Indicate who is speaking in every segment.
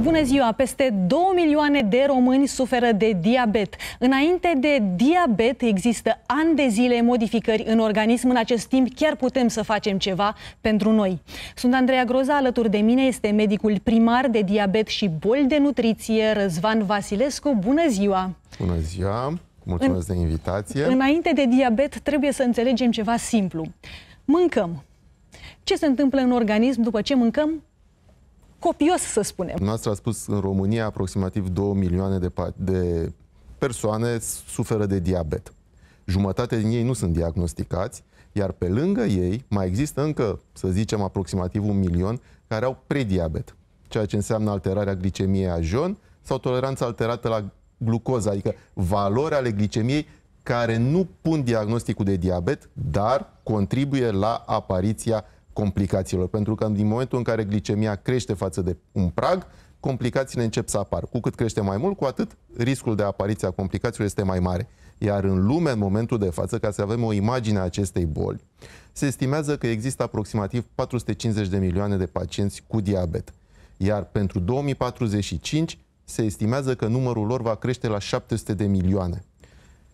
Speaker 1: Bună ziua! Peste 2 milioane de români suferă de diabet. Înainte de diabet există ani de zile modificări în organism. În acest timp chiar putem să facem ceva pentru noi. Sunt Andreea Groza, alături de mine este medicul primar de diabet și boli de nutriție, Răzvan Vasilescu. Bună ziua!
Speaker 2: Bună ziua! Mulțumesc în... de invitație!
Speaker 1: Înainte de diabet trebuie să înțelegem ceva simplu. Mâncăm. Ce se întâmplă în organism după ce mâncăm? copios, să spunem.
Speaker 2: Noastră a spus, în România aproximativ 2 milioane de, de persoane suferă de diabet. Jumătate din ei nu sunt diagnosticați, iar pe lângă ei mai există încă, să zicem, aproximativ un milion care au prediabet, ceea ce înseamnă alterarea glicemiei a jon sau toleranța alterată la glucoză, adică valori ale glicemiei care nu pun diagnosticul de diabet, dar contribuie la apariția complicațiilor, pentru că din momentul în care glicemia crește față de un prag, complicațiile încep să apară. Cu cât crește mai mult, cu atât riscul de apariție a complicațiilor este mai mare. Iar în lume, în momentul de față, ca să avem o imagine a acestei boli, se estimează că există aproximativ 450 de milioane de pacienți cu diabet. Iar pentru 2045 se estimează că numărul lor va crește la 700 de milioane.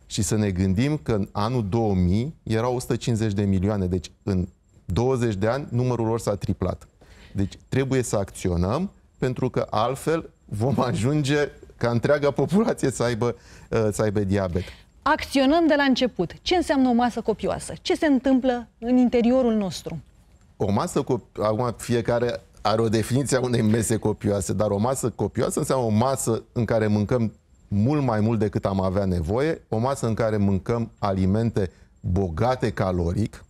Speaker 2: Și să ne gândim că în anul 2000 erau 150 de milioane, deci în 20 de ani, numărul lor s-a triplat. Deci trebuie să acționăm, pentru că altfel vom ajunge ca întreaga populație să aibă, uh, să aibă diabet.
Speaker 1: Acționăm de la început. Ce înseamnă o masă copioasă? Ce se întâmplă în interiorul nostru?
Speaker 2: O masă copioasă, acum fiecare are o definiție a unei mese copioase, dar o masă copioasă înseamnă o masă în care mâncăm mult mai mult decât am avea nevoie, o masă în care mâncăm alimente bogate caloric,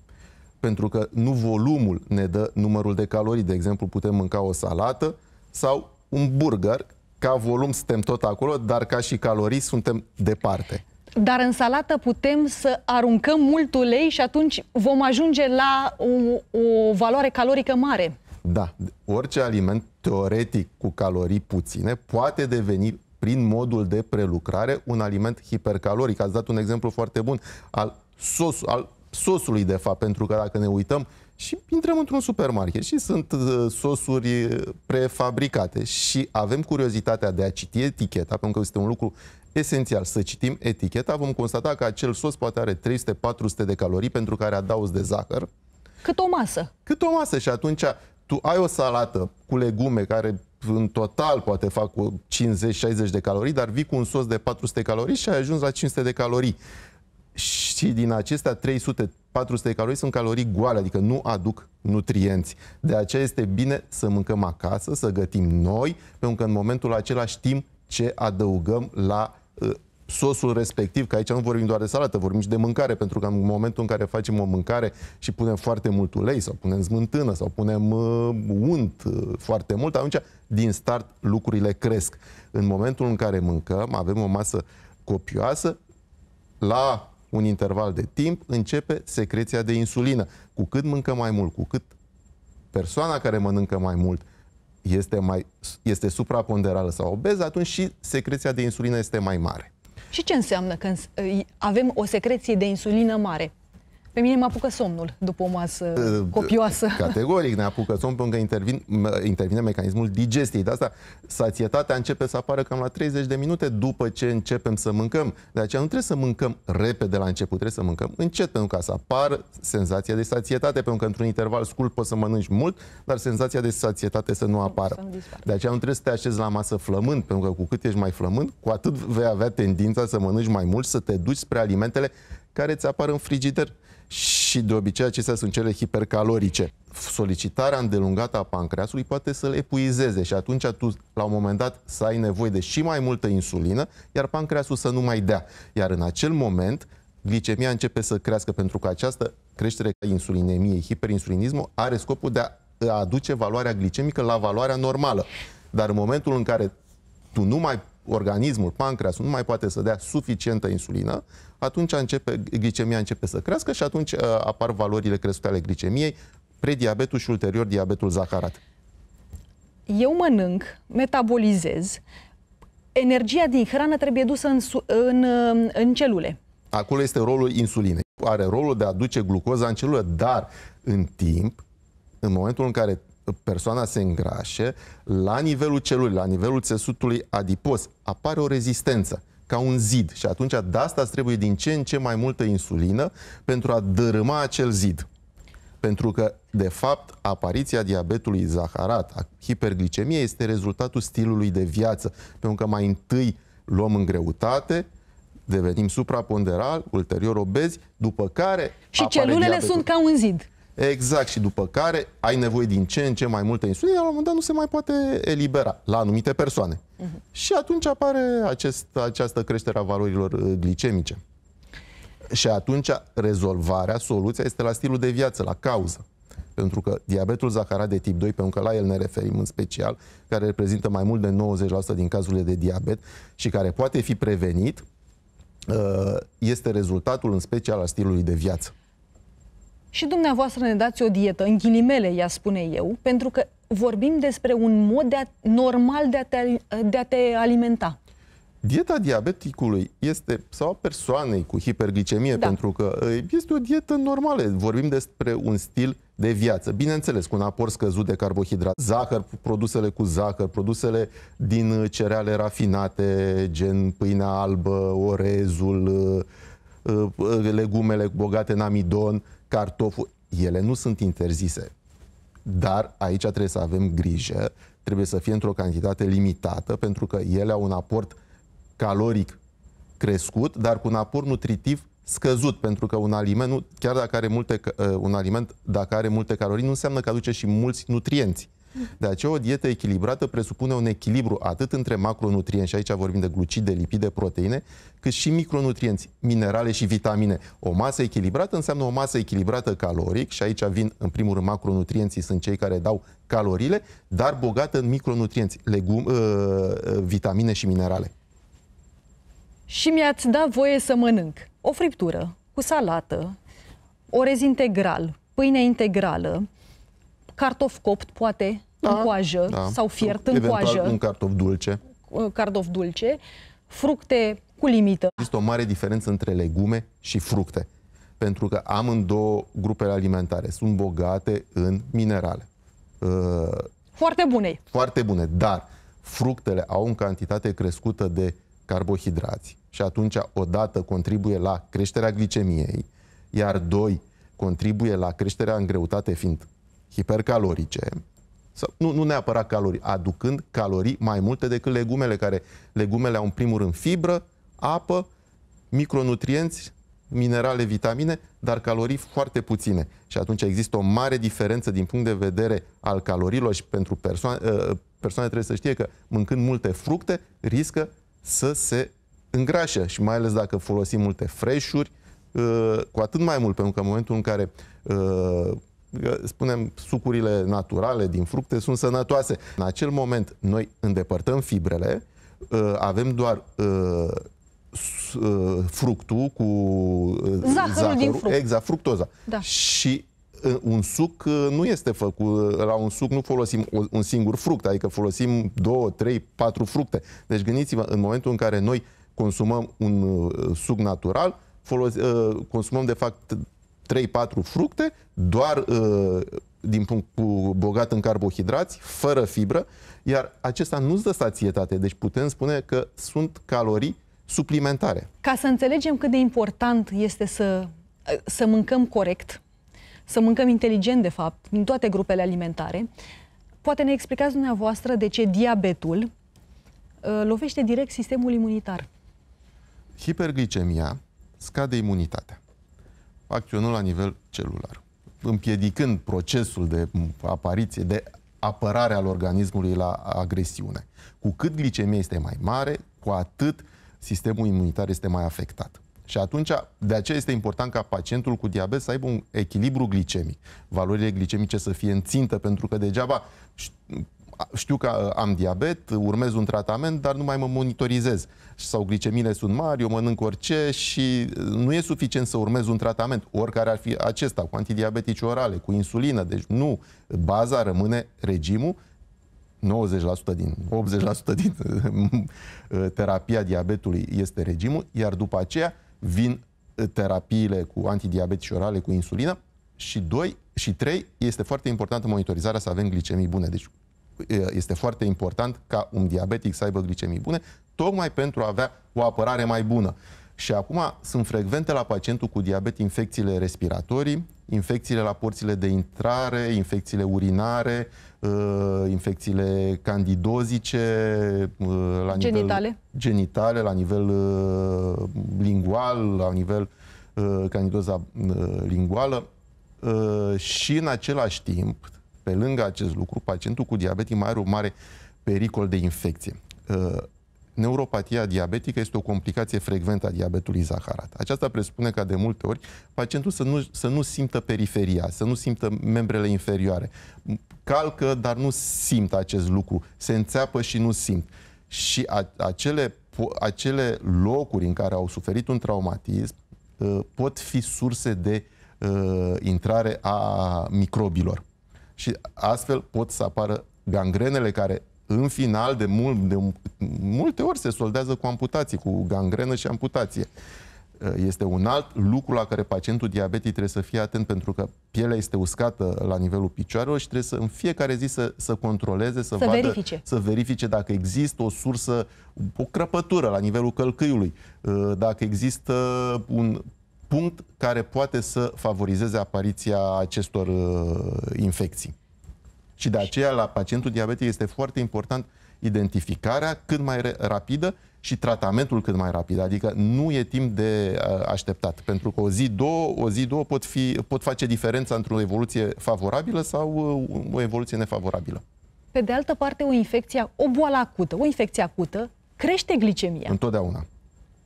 Speaker 2: pentru că nu volumul ne dă numărul de calorii. De exemplu, putem mânca o salată sau un burger. Ca volum suntem tot acolo, dar ca și calorii suntem departe.
Speaker 1: Dar în salată putem să aruncăm mult ulei și atunci vom ajunge la o, o valoare calorică mare.
Speaker 2: Da, orice aliment teoretic cu calorii puține poate deveni prin modul de prelucrare un aliment hipercaloric. Ați dat un exemplu foarte bun al sos, al sosului, de fapt, pentru că dacă ne uităm și intrăm într-un supermarket și sunt uh, sosuri uh, prefabricate și avem curiozitatea de a citi eticheta, pentru că este un lucru esențial să citim eticheta, vom constata că acel sos poate are 300-400 de calorii pentru care adaus de zahăr.
Speaker 1: Cât o masă.
Speaker 2: Cât o masă și atunci tu ai o salată cu legume care în total poate fac 50-60 de calorii, dar vii cu un sos de 400 calorii și ai ajuns la 500 de calorii și din acestea 300 400 de calorii sunt calorii goale, adică nu aduc nutrienți. De aceea este bine să mâncăm acasă, să gătim noi, pentru că în momentul acela știm ce adăugăm la uh, sosul respectiv, că aici nu vorbim doar de salată, vorbim și de mâncare, pentru că în momentul în care facem o mâncare și punem foarte mult ulei sau punem smântână sau punem uh, unt uh, foarte mult, atunci din start lucrurile cresc. În momentul în care mâncăm, avem o masă copioasă, la un interval de timp, începe secreția de insulină. Cu cât mâncă mai mult, cu cât persoana care mănâncă mai mult este, mai, este supraponderală sau obeză, atunci și secreția de insulină este mai mare.
Speaker 1: Și ce înseamnă când avem o secreție de insulină mare? Pe mine mă apucă somnul după o masă ă, copioasă.
Speaker 2: Categoric ne apucă somnul pentru că intervin, intervine mecanismul digestiei. De asta sațietatea începe să apară cam la 30 de minute după ce începem să mâncăm. De aceea nu trebuie să mâncăm repede la început, trebuie să mâncăm încet pentru ca să apară senzația de sațietate, pentru că într-un interval scurt poți să mănânci mult, dar senzația de sațietate să nu apară. să nu de aceea nu trebuie să te așezi la masă flămând, pentru că cu cât ești mai flămând, cu atât vei avea tendința să mănânci mai mult, să te duci spre alimentele care ți apar în frigider și de obicei acestea sunt cele hipercalorice. Solicitarea îndelungată a pancreasului poate să-l epuizeze și atunci tu, la un moment dat, să ai nevoie de și mai multă insulină, iar pancreasul să nu mai dea. Iar în acel moment, glicemia începe să crească, pentru că această creștere a insulinemiei, hiperinsulinismul, are scopul de a aduce valoarea glicemică la valoarea normală. Dar în momentul în care tu nu mai organismul, pancreasul, nu mai poate să dea suficientă insulină, atunci începe, glicemia începe să crească și atunci uh, apar valorile crescute ale glicemiei, prediabetul și ulterior diabetul zaharat.
Speaker 1: Eu mănânc, metabolizez, energia din hrană trebuie dusă în, în, uh, în celule.
Speaker 2: Acolo este rolul insulinei. Are rolul de a duce glucoza în celule, dar în timp, în momentul în care persoana se îngrașe, la nivelul celului, la nivelul țesutului adipos, apare o rezistență ca un zid și atunci de asta îți trebuie din ce în ce mai multă insulină pentru a dărâma acel zid. Pentru că, de fapt, apariția diabetului zaharat, a hiperglicemiei, este rezultatul stilului de viață. Pentru că mai întâi luăm în greutate, devenim supraponderal, ulterior obezi, după care... Și celulele diabetul. sunt
Speaker 1: ca un zid.
Speaker 2: Exact, și după care ai nevoie din ce în ce mai multă insulină, la un moment dat nu se mai poate elibera la anumite persoane. Uh-huh. Și atunci apare acest, această creștere a valorilor uh, glicemice. Și atunci rezolvarea, soluția este la stilul de viață, la cauză. Pentru că diabetul zaharat de tip 2, pentru că la el ne referim în special, care reprezintă mai mult de 90% din cazurile de diabet și care poate fi prevenit, uh, este rezultatul în special al stilului de viață
Speaker 1: și dumneavoastră ne dați o dietă, în ghilimele, ea spune eu, pentru că vorbim despre un mod de a, normal de a, te, de a te alimenta.
Speaker 2: Dieta diabeticului este, sau a persoanei cu hiperglicemie, da. pentru că ă, este o dietă normală. Vorbim despre un stil de viață. Bineînțeles, cu un aport scăzut de carbohidrat, zahăr, produsele cu zahăr, produsele din ă, cereale rafinate, gen pâinea albă, orezul, ă, legumele bogate în amidon, cartoful, ele nu sunt interzise. Dar aici trebuie să avem grijă, trebuie să fie într-o cantitate limitată, pentru că ele au un aport caloric crescut, dar cu un aport nutritiv scăzut, pentru că un aliment, chiar dacă are multe, uh, un aliment dacă are multe calorii, nu înseamnă că aduce și mulți nutrienți. De aceea, o dietă echilibrată presupune un echilibru atât între macronutrienți, și aici vorbim de glucide, lipide, proteine, cât și micronutrienți, minerale și vitamine. O masă echilibrată înseamnă o masă echilibrată caloric și aici vin, în primul rând, macronutrienții sunt cei care dau calorile, dar bogată în micronutrienți, legum, ă, ă, vitamine și minerale.
Speaker 1: Și mi-ați dat voie să mănânc o friptură cu salată, orez integral, pâine integrală, cartof copt, poate, da, în coajă da. sau fiert Eventual, în coajă. un
Speaker 2: cartof dulce.
Speaker 1: Cartof dulce, fructe cu limită.
Speaker 2: Există o mare diferență între legume și fructe, pentru că amândouă grupele alimentare sunt bogate în minerale. Uh,
Speaker 1: foarte bune.
Speaker 2: Foarte bune, dar fructele au o cantitate crescută de carbohidrați și atunci odată contribuie la creșterea glicemiei, iar doi, contribuie la creșterea în greutate fiind hipercalorice, sau nu, nu neapărat calorii, aducând calorii mai multe decât legumele, care legumele au în primul rând fibră, apă, micronutrienți, minerale, vitamine, dar calorii foarte puține. Și atunci există o mare diferență din punct de vedere al calorilor și pentru persoane, ă, persoane trebuie să știe că mâncând multe fructe riscă să se îngrașă și mai ales dacă folosim multe freșuri, ă, cu atât mai mult, pentru că în momentul în care ă, spunem, sucurile naturale din fructe sunt sănătoase. În acel moment, noi îndepărtăm fibrele, uh, avem doar uh, uh, fructul cu zahărul, zahărul din fruct. exact, fructoza. Da. Și un suc nu este făcut, la un suc nu folosim un singur fruct, adică folosim două, trei, patru fructe. Deci gândiți-vă, în momentul în care noi consumăm un suc natural, folos, consumăm de fapt 3-4 fructe, doar uh, din punct bogat în carbohidrați, fără fibră, iar acesta nu-ți dă sațietate, deci putem spune că sunt calorii suplimentare.
Speaker 1: Ca să înțelegem cât de important este să, uh, să mâncăm corect, să mâncăm inteligent, de fapt, din toate grupele alimentare, poate ne explicați dumneavoastră de ce diabetul uh, lovește direct sistemul imunitar.
Speaker 2: Hiperglicemia scade imunitatea acționând la nivel celular, împiedicând procesul de apariție, de apărare al organismului la agresiune. Cu cât glicemia este mai mare, cu atât sistemul imunitar este mai afectat. Și atunci, de aceea este important ca pacientul cu diabet să aibă un echilibru glicemic. Valorile glicemice să fie în țintă, pentru că degeaba știu că am diabet, urmez un tratament, dar nu mai mă monitorizez. Sau glicemile sunt mari, eu mănânc orice și uh, nu e suficient să urmez un tratament, oricare ar fi acesta, cu antidiabetici orale, cu insulină. Deci nu, baza rămâne regimul, 90% din, 80% din uh, uh, terapia diabetului este regimul, iar după aceea vin terapiile cu antidiabetici orale, cu insulină și 2 și 3 este foarte importantă monitorizarea să avem glicemii bune. Deci este foarte important ca un diabetic să aibă glicemii bune, tocmai pentru a avea o apărare mai bună. Și acum sunt frecvente la pacientul cu diabet infecțiile respiratorii, infecțiile la porțile de intrare, infecțiile urinare, ă, infecțiile candidozice, ă, la genitale. Nivel, genitale, la nivel ă, lingual, la nivel candidoza linguală. Și în același timp, pe lângă acest lucru, pacientul cu diabet mai are un mare pericol de infecție. Uh, neuropatia diabetică este o complicație frecventă a diabetului zaharat. Aceasta presupune ca de multe ori pacientul să nu, să nu simtă periferia, să nu simtă membrele inferioare. Calcă, dar nu simt acest lucru. Se înțeapă și nu simt. Și a, acele, acele locuri în care au suferit un traumatism uh, pot fi surse de uh, intrare a microbilor și astfel pot să apară gangrenele care în final de, mult de multe ori se soldează cu amputații, cu gangrenă și amputație. Uh, este un alt lucru la care pacientul diabetic trebuie să fie atent pentru că pielea este uscată la nivelul picioarelor și trebuie să în fiecare zi să, să controleze, să, să, vadă, verifice. să verifice dacă există o sursă, o crăpătură la nivelul călcâiului, uh, dacă există un punct care poate să favorizeze apariția acestor uh, infecții. Și de aceea la pacientul diabetic este foarte important identificarea cât mai rapidă și tratamentul cât mai rapid. Adică nu e timp de uh, așteptat, pentru că o zi, două, o zi, două pot, fi, pot face diferența între o evoluție favorabilă sau uh, o evoluție nefavorabilă.
Speaker 1: Pe de altă parte, o infecție, o boală acută, o infecție acută crește glicemia.
Speaker 2: Întotdeauna.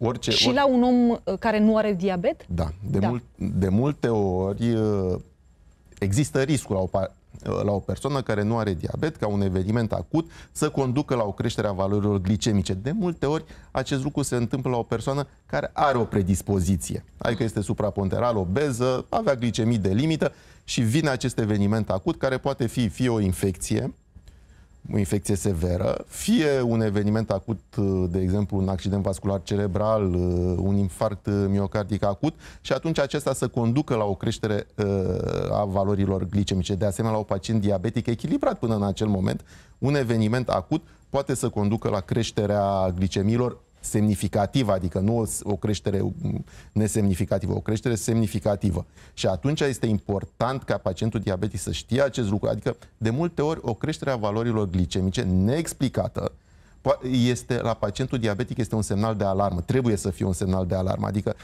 Speaker 2: Orice, și ori... la
Speaker 1: un om uh, care nu are diabet?
Speaker 2: Da. De, da. Mult, de multe ori uh, există riscul la o, uh, la o persoană care nu are diabet, ca un eveniment acut, să conducă la o creștere a valorilor glicemice. De multe ori acest lucru se întâmplă la o persoană care are o predispoziție, adică este supraponderal, obeză, avea glicemii de limită și vine acest eveniment acut care poate fi fie o infecție, o infecție severă, fie un eveniment acut, uh, de exemplu un accident vascular cerebral, uh, un infarct uh, miocardic acut și atunci acesta să conducă la o creștere a valorilor glicemice. De asemenea, la un pacient diabetic echilibrat până în acel moment, un eveniment acut poate să conducă la creșterea glicemilor semnificativă, adică nu o creștere mm, nesemnificativă, o creștere semnificativă. Și atunci este important ca pacientul diabetic să știe acest lucru, adică de multe ori o creștere a valorilor glicemice neexplicată este la pacientul diabetic este un semnal de alarmă, trebuie să fie un semnal de alarmă, adică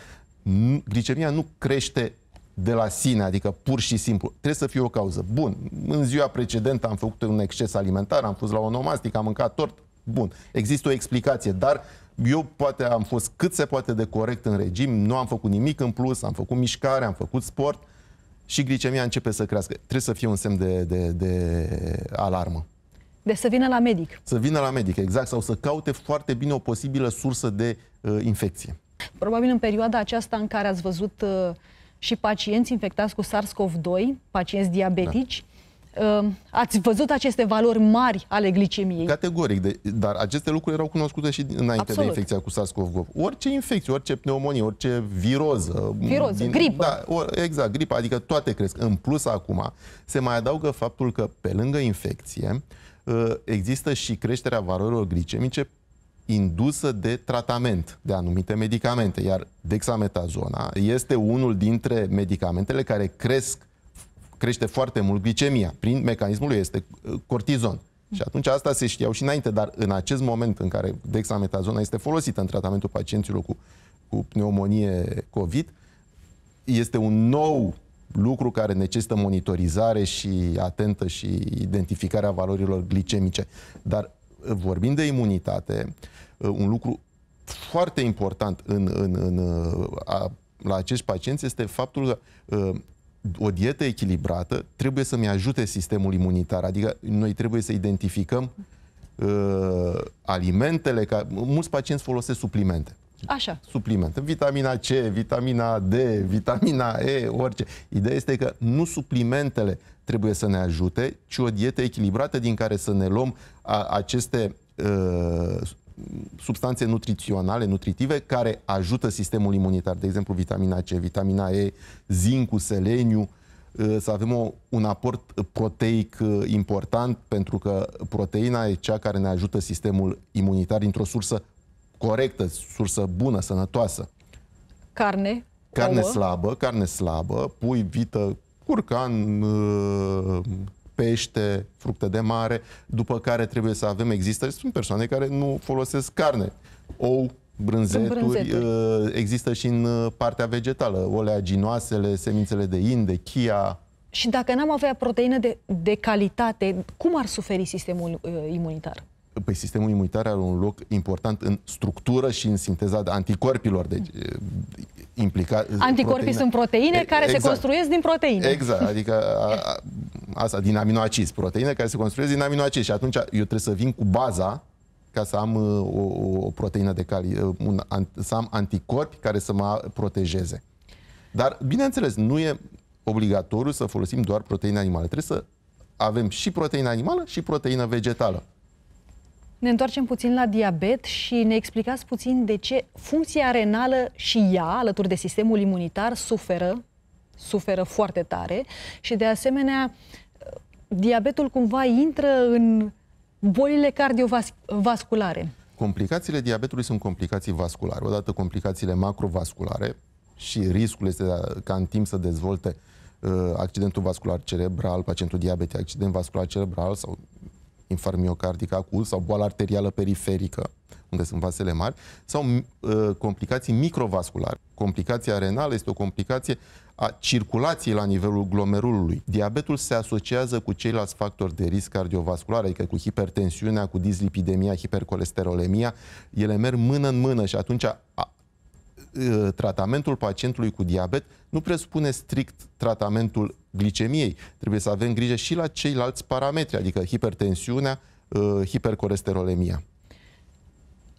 Speaker 2: glicemia nu crește de la sine, adică pur și simplu. Trebuie să fie o cauză. Bun, în ziua precedentă am făcut un exces alimentar, am fost la onomastic, am mâncat tort, bun. Există o explicație, dar eu poate am fost cât se poate de corect în regim, nu am făcut nimic în plus, am făcut mișcare, am făcut sport și glicemia începe să crească. Trebuie să fie un semn de, de, de alarmă.
Speaker 1: De să vină la medic.
Speaker 2: Să vină la medic, exact, sau să caute foarte bine o posibilă sursă de uh, infecție.
Speaker 1: Probabil în perioada aceasta în care ați văzut uh, și pacienți infectați cu SARS-CoV-2, pacienți da. diabetici, da Ehm, ați văzut aceste valori mari ale glicemiei?
Speaker 2: Categoric, de, dar aceste lucruri erau cunoscute și înainte Absolut. de infecția cu SARS-CoV-2. Orice infecție, orice pneumonie, orice viroză. Viroză, din, gripă. Da, or, exact, gripă, adică toate cresc. În plus acum se mai adaugă faptul că pe lângă infecție ă, există și creșterea valorilor glicemice indusă de tratament de anumite medicamente, iar dexametazona este unul dintre medicamentele care cresc crește foarte mult glicemia prin mecanismul lui este uh, cortizon. Și atunci asta se știau și înainte, dar în acest moment în care dexametazona este folosită în tratamentul pacienților cu, cu pneumonie COVID, este un nou lucru care necesită monitorizare și atentă și identificarea valorilor glicemice. Dar uh, vorbind de imunitate, uh, un lucru foarte important în, în, în, a, la acești pacienți este faptul că o dietă echilibrată trebuie să-mi ajute sistemul imunitar. Adică noi trebuie să identificăm uh, alimentele. Ca... Mulți pacienți folosesc suplimente. Așa. Suplimente. Vitamina C, vitamina D, vitamina E, orice. Ideea este că nu suplimentele trebuie să ne ajute, ci o dietă echilibrată din care să ne luăm a, aceste uh, substanțe nutriționale, nutritive, care ajută sistemul imunitar, de exemplu vitamina C, vitamina E, zincul, seleniu, uh, să avem o, un aport proteic uh, important, pentru că proteina e cea care ne ajută sistemul imunitar într o sursă corectă, sursă bună, sănătoasă. Carne? Carne ouă. slabă, carne slabă, pui, vită, curcan, uh, pește, fructe de mare, după care trebuie să avem, există, sunt persoane care nu folosesc carne, ou, brânzeturi, brânzeturi. Uh, există și în uh, partea vegetală, oleaginoasele, semințele de in, de chia.
Speaker 1: Și dacă n-am avea proteină de, de calitate, cum ar suferi sistemul uh, imunitar?
Speaker 2: Păi sistemul imunitar are un loc important în structură și în sinteza anticorpilor. Deci, implica, Anticorpii proteine. sunt
Speaker 1: proteine care exact. se construiesc din proteine.
Speaker 2: Exact, adică a, a, asta, din aminoacizi, proteine care se construiesc din aminoacizi. Și atunci eu trebuie să vin cu baza ca să am uh, o, o proteină de cali, uh, un, să am anticorpi care să mă protejeze. Dar, bineînțeles, nu e obligatoriu să folosim doar proteine animale. Trebuie să avem și proteină animală și proteină vegetală.
Speaker 1: Ne întoarcem puțin la diabet și ne explicați puțin de ce funcția renală și ea, alături de sistemul imunitar, suferă, suferă foarte tare și de asemenea diabetul cumva intră în bolile cardiovasculare.
Speaker 2: Complicațiile diabetului sunt complicații vasculare. Odată complicațiile macrovasculare și riscul este ca în timp să dezvolte uh, accidentul vascular cerebral, pacientul diabetic, accident vascular cerebral sau infarct miocardic acut sau boală arterială periferică, unde sunt vasele mari, sau uh, complicații microvasculare. Complicația renală este o complicație a circulației la nivelul glomerulului. Diabetul se asociază cu ceilalți factori de risc cardiovascular, adică cu hipertensiunea, cu dislipidemia, hipercolesterolemia. Ele merg mână în mână și atunci Eh, tratamentul pacientului cu diabet nu presupune strict tratamentul glicemiei. Trebuie să avem grijă și la ceilalți parametri, adică hipertensiunea, eh, hipercolesterolemia.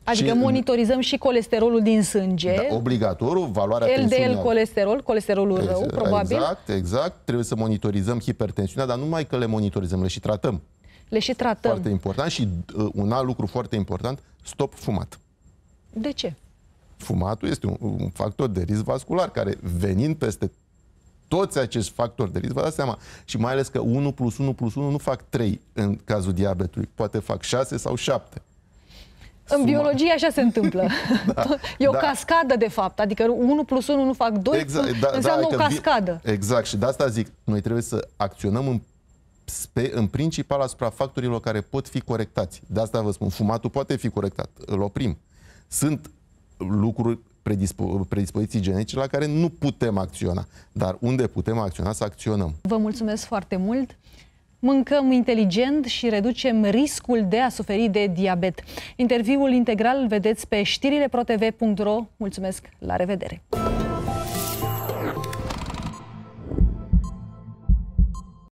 Speaker 1: Adică și, monitorizăm și colesterolul din sânge. Da,
Speaker 2: obligatoriu, valoarea LDL tensiunea.
Speaker 1: colesterol, colesterolul exact, probabil. Exact,
Speaker 2: exact. Trebuie să monitorizăm hipertensiunea, dar nu numai că le monitorizăm, le și tratăm.
Speaker 1: Le și tratăm. Foarte
Speaker 2: important și eh, un alt lucru foarte important, stop fumat. De ce? fumatul este un, un factor de risc vascular, care venind peste toți acești factori de risc, vă dați seama. Și mai ales că 1 plus 1 plus 1 nu fac 3 în cazul diabetului, poate fac 6 sau 7.
Speaker 1: În Suma. biologie așa se întâmplă.
Speaker 2: da, e o da.
Speaker 1: cascadă, de fapt. Adică 1 plus 1 nu fac 2, exact, da, da, înseamnă da, o cascadă. Vi-
Speaker 2: Exact. Și de asta zic, noi trebuie să acționăm în spe, în principal asupra factorilor care pot fi corectați. De asta vă spun, fumatul poate fi corectat, îl oprim. Sunt lucruri, predispo- predispoziții genetice la care nu putem acționa. Dar unde putem acționa, să acționăm.
Speaker 1: Vă mulțumesc foarte mult! Mâncăm inteligent și reducem riscul de a suferi de diabet. Interviul integral îl vedeți pe știrileprotv.ro. Mulțumesc, la revedere!